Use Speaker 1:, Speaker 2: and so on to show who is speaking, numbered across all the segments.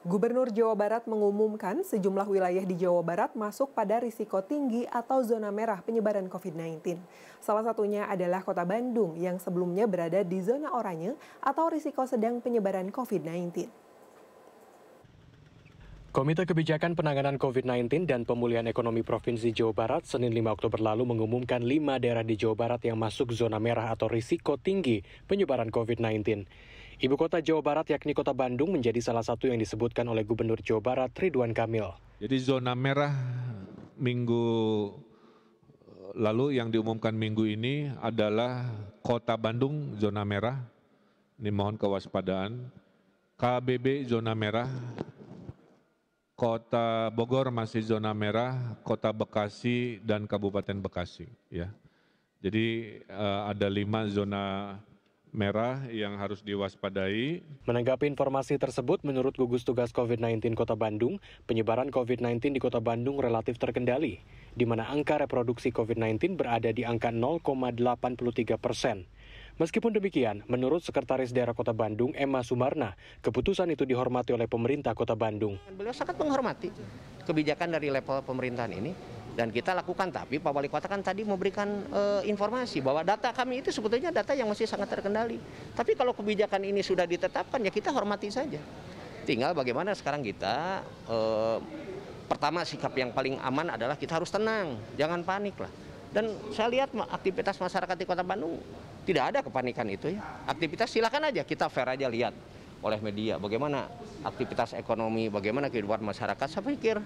Speaker 1: Gubernur Jawa Barat mengumumkan sejumlah wilayah di Jawa Barat masuk pada risiko tinggi atau zona merah penyebaran COVID-19. Salah satunya adalah kota Bandung yang sebelumnya berada di zona oranye atau risiko sedang penyebaran COVID-19.
Speaker 2: Komite Kebijakan Penanganan COVID-19 dan Pemulihan Ekonomi Provinsi Jawa Barat Senin 5 Oktober lalu mengumumkan 5 daerah di Jawa Barat yang masuk zona merah atau risiko tinggi penyebaran COVID-19. Ibu kota Jawa Barat yakni kota Bandung menjadi salah satu yang disebutkan oleh Gubernur Jawa Barat Ridwan Kamil.
Speaker 3: Jadi zona merah minggu eh, lalu yang diumumkan minggu ini adalah kota Bandung zona merah. Ini mohon kewaspadaan. KBB zona merah, Kota Bogor masih zona merah, Kota Bekasi dan Kabupaten Bekasi. Ya, jadi eh, ada lima zona merah yang harus diwaspadai.
Speaker 2: Menanggapi informasi tersebut, menurut gugus tugas COVID-19 Kota Bandung, penyebaran COVID-19 di Kota Bandung relatif terkendali, di mana angka reproduksi COVID-19 berada di angka 0,83 persen. Meskipun demikian, menurut Sekretaris Daerah Kota Bandung, Emma Sumarna, keputusan itu dihormati oleh pemerintah Kota Bandung.
Speaker 1: Beliau sangat menghormati kebijakan dari level pemerintahan ini dan kita lakukan. Tapi Pak Wali Kota kan tadi memberikan e, informasi bahwa data kami itu sebetulnya data yang masih sangat terkendali. Tapi kalau kebijakan ini sudah ditetapkan ya kita hormati saja. Tinggal bagaimana sekarang kita e, pertama sikap yang paling aman adalah kita harus tenang, jangan panik lah. Dan saya lihat aktivitas masyarakat di Kota Bandung tidak ada kepanikan itu ya. Aktivitas silakan aja kita fair aja lihat oleh media bagaimana aktivitas ekonomi, bagaimana kehidupan masyarakat. Saya pikir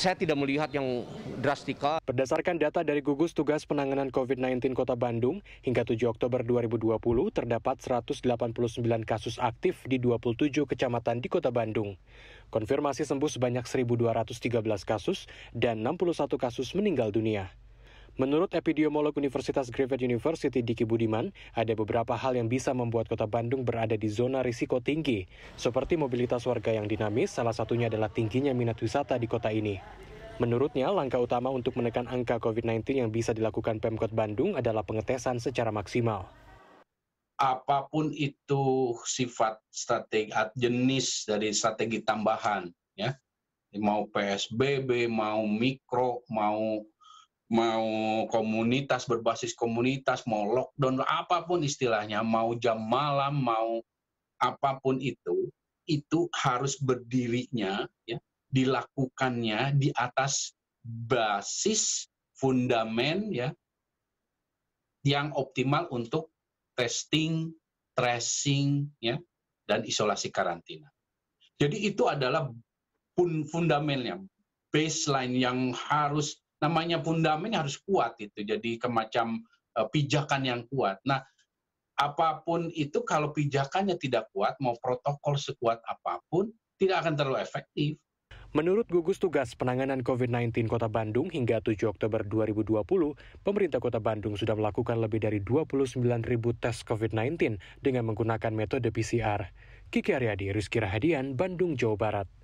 Speaker 1: saya tidak melihat yang
Speaker 2: drastika. Berdasarkan data dari gugus tugas penanganan COVID-19 Kota Bandung, hingga 7 Oktober 2020 terdapat 189 kasus aktif di 27 kecamatan di Kota Bandung. Konfirmasi sembuh sebanyak 1.213 kasus dan 61 kasus meninggal dunia. Menurut epidemiolog Universitas Griffith University Diki Budiman, ada beberapa hal yang bisa membuat kota Bandung berada di zona risiko tinggi, seperti mobilitas warga yang dinamis, salah satunya adalah tingginya minat wisata di kota ini. Menurutnya, langkah utama untuk menekan angka COVID-19 yang bisa dilakukan Pemkot Bandung adalah pengetesan secara maksimal.
Speaker 4: Apapun itu sifat strategi, jenis dari strategi tambahan, ya mau PSBB, mau mikro, mau mau komunitas berbasis komunitas, mau lockdown apapun istilahnya, mau jam malam, mau apapun itu, itu harus berdirinya ya, dilakukannya di atas basis fundamen ya yang optimal untuk testing, tracing ya dan isolasi karantina. Jadi itu adalah pun baseline yang harus namanya fundament harus kuat itu jadi kemacam uh, pijakan yang kuat nah apapun itu kalau pijakannya tidak kuat mau protokol sekuat
Speaker 2: apapun
Speaker 4: tidak akan terlalu
Speaker 2: efektif Menurut gugus tugas penanganan COVID-19 Kota Bandung hingga 7 Oktober 2020, pemerintah Kota Bandung sudah melakukan lebih dari 29 ribu tes COVID-19 dengan menggunakan metode PCR. Kiki Aryadi, Rizky Rahadian, Bandung, Jawa Barat.